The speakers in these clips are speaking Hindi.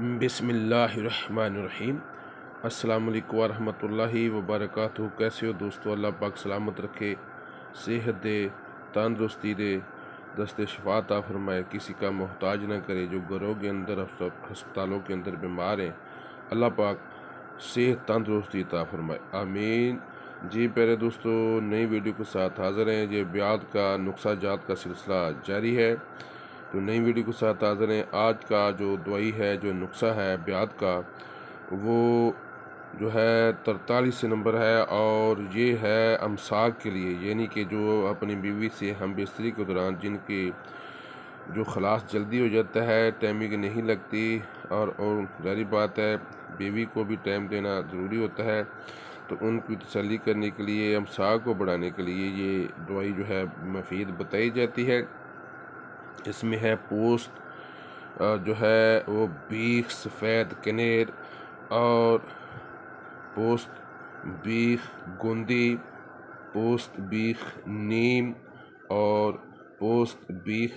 बिसमीम अल्लाम वरहमतुल्लाहि वबरक कैसे हो दोस्तों अल्लाह पाक सलामत रखे सेहत दे तंदरुस्ती दे दस्ते शफाता फरमाए किसी का मोहताज ना करे जो घरों के अंदर हस्पतालों के अंदर बीमार हैं अल्लाह पाक सेहत तंदरुस्ती ता फरमाए आमीन जी प्यारे दोस्तों नई वीडियो के साथ हाज़िर हैं ये ब्याद का नुस्खा जात का सिलसिला जारी है तो नई वीडियो के साथ ताज़ा रहें आज का जो दवाई है जो नुस्खा है ब्याद का वो जो है तरतालीस नंबर है और ये है अमसाक के लिए यानी कि जो अपनी बीवी से हम बिस्तरी के दौरान जिनके जो खलास जल्दी हो जाता है टाइमिंग नहीं लगती और और जारी बात है बीवी को भी टाइम देना ज़रूरी होता है तो उनकी तसली करने के लिए अमसाक को बढ़ाने के लिए ये दवाई जो है मफीद बताई जाती है इसमें है पोस्त जो है वो बीख सफ़ेद कनेर और पोस्त बीख गुंदी पोस्त बीख नीम और पोस्त बीख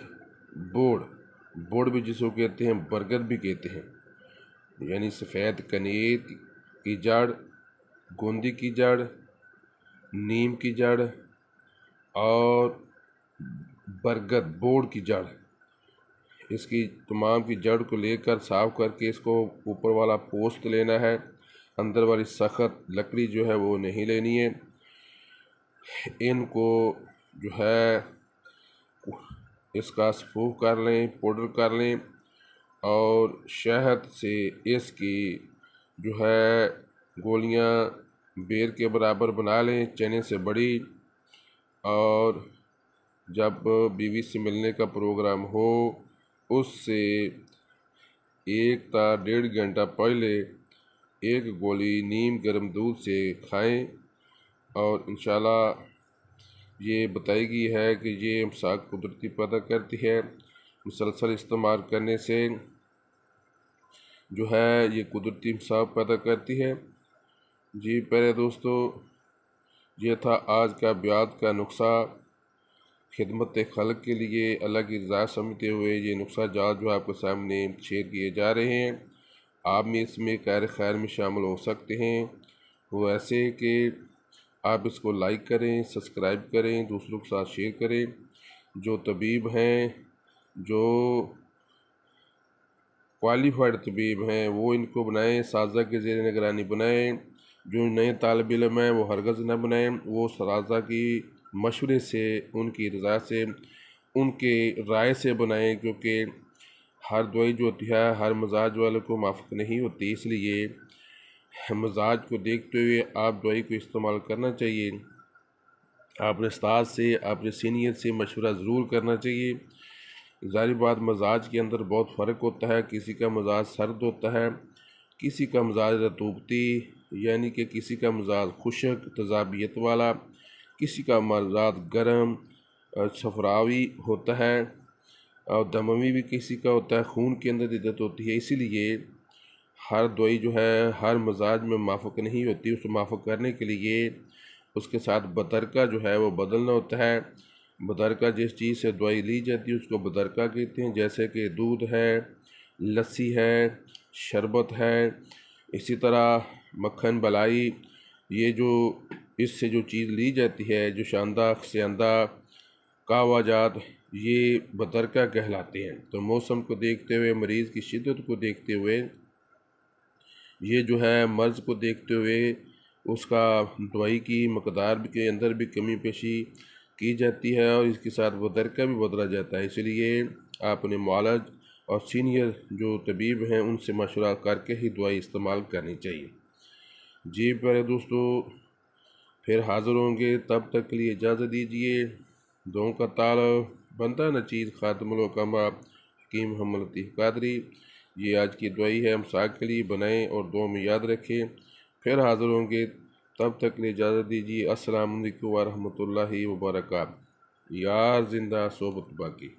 बोड़ बोड़ भी जिसको कहते हैं बरगद भी कहते हैं यानी सफ़ेद कनेर की जड़ गोंदी की जड़ नीम की जड़ और बरगद बोर्ड की जड़ है इसकी तमाम की जड़ को लेकर साफ करके इसको ऊपर वाला पोस्त लेना है अंदर वाली सख्त लकड़ी जो है वो नहीं लेनी है इनको जो है इसका स्पूह कर लें पाउडर कर लें और शहद से इसकी जो है गोलियां बेर के बराबर बना लें चने से बड़ी और जब बीवी से मिलने का प्रोग्राम हो उससे एक ता डेढ़ घंटा पहले एक गोली नीम गर्म दूध से खाएं और इन ये बताई गई है कि ये साग कुदरती पैदा करती है मुसलसल इस्तेमाल करने से जो है ये कुदरती साग पैदा करती है जी पहले दोस्तों ये था आज का ब्याज का नुस्खा खिदमत खलक के लिए अल्लाह की रजा समझते हुए ये नुस्खा जात जो आपके सामने शेयर किए जा रहे हैं आप भी इसमें कैर खैर में शामिल हो सकते हैं वो ऐसे कि आप इसको लाइक करें सब्सक्राइब करें दूसरों के साथ शेयर करें जो तबीब हैं जो क्वालिफाइड तबीब हैं वो इनको बनाएं साजा के जेर निगरानी बनाएं जो नए तालब इलम हैं वो हरगज़ ना बनाएं वो सराजा की मशवरे से उनकी रजा से उनके राय से बनाएँ क्योंकि हर दवाई जो होती है हर मजाज वाले को माफक नहीं होती इसलिए मजाज को देखते हुए आप दवाई को इस्तेमाल करना चाहिए आपने उस्ताद से अपने सीनियर से मशवरा ज़रूर करना चाहिए ज़ाहिर बात मजाज के अंदर बहुत फ़र्क होता है किसी का मजाज सर्द होता है किसी का मजाज रतूबती यानी कि किसी का मजाज खुशक तजाबियत वाला किसी का मर्जात गर्म सफरावी होता है और दमवी भी किसी का होता है खून के अंदर इज्जत होती है इसीलिए हर दवाई जो है हर मजाज में माफक नहीं होती उसको माफक करने के लिए उसके साथ बतरका जो है वो बदलना होता है बदरका जिस चीज़ से दवाई ली जाती है उसको बतरका कहते हैं जैसे कि दूध है लस्सी है शरबत है इसी तरह मक्खन बलाई ये जो इससे जो चीज़ ली जाती है जो शानदा खसंदा कावाजात ये बतरका कहलाते हैं तो मौसम को देखते हुए मरीज़ की शिदत को देखते हुए ये जो है मर्ज़ को देखते हुए उसका दवाई की मकदार के अंदर भी कमी पेशी की जाती है और इसके साथ बदरक़ा भी बदला जाता है इसलिए आपने मालज और सीनियर जो तबीब हैं उनसे मशवरा करके ही दवाई इस्तेमाल करनी चाहिए जी प्यारे दोस्तों फिर हाज़िर होंगे तब तक के लिए इजाज़त दीजिए दो का ताल बनता चीज खातम कमा हकीम हमलती कादरी ये आज की दुआई है हम साग के लिए बनाएं और दो में याद रखें फिर हाज़िर होंगे तब तक के लिए इजाज़त दीजिए अस्सलाम वालेकुम वरहमतुल्लाहि वबरकात यार जिंदा सोबत बाकी